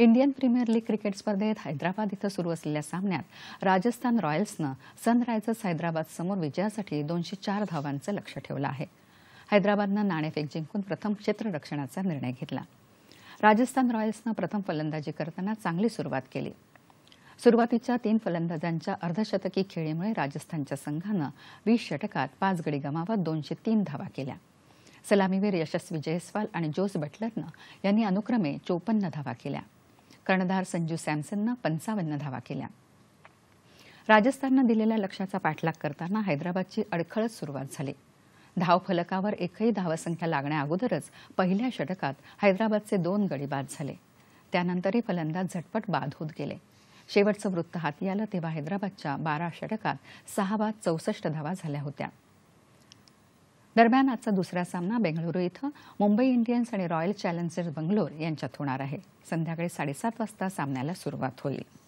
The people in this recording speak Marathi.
इंडियन प्रीमियर लीग क्रिकेट स्पर्धेत हैदराबाद इथं सुरू असलेल्या सामन्यात राजस्थान रॉयल्सनं सनरायझर्स हैदराबाद समोर विजयासाठी दोनशे चार धावांचं लक्ष ठेवलं आहे हैदराबादनं नाणेफेक जिंकून प्रथम क्षेत्ररक्षणाचा निर्णय घेतला राजस्थान रॉयल्सनं प्रथम फलंदाजी करताना चांगली सुरुवात केली सुरुवातीच्या तीन फलंदाजांच्या अर्धशतकी खेळीमुळे राजस्थानच्या संघानं वीस षटकात पाच गडी गमावत दोनशे तीन धावा केल्या सलामीवीर यशस्वी जयस्वाल आणि जोस बटलरनं यांनी अनुक्रमे चोपन्न धावा केल्या कर्णधार संजू सॅमसननं पंचावन्न धावा केल्या राजस्थाननं दिलेल्या लक्ष्याचा पाठलाग करताना हैदराबादची अडखळच सुरुवात झाली धावफलकावर एकही धावसंख्या लागण्याअगोदरच पहिल्या षटकात हैदराबादचे दोन गडी बाद झाले त्यानंतरही फलंदाज झटपट बाद होत गेले शेवटचं वृत्त हाती आलं तेव्हा हैदराबादच्या बारा षटकात सहा बाद चौसष्ट धावा झाल्या होत्या दरम्यान आजचा दुसरा सामना बेंगळुरू इथं मुंबई इंडियन्स आणि रॉयल चॅलेंजर्स बंगलोर यांच्यात होणार आहे संध्याकाळी साडेसात वाजता सामन्याला सुरुवात होईल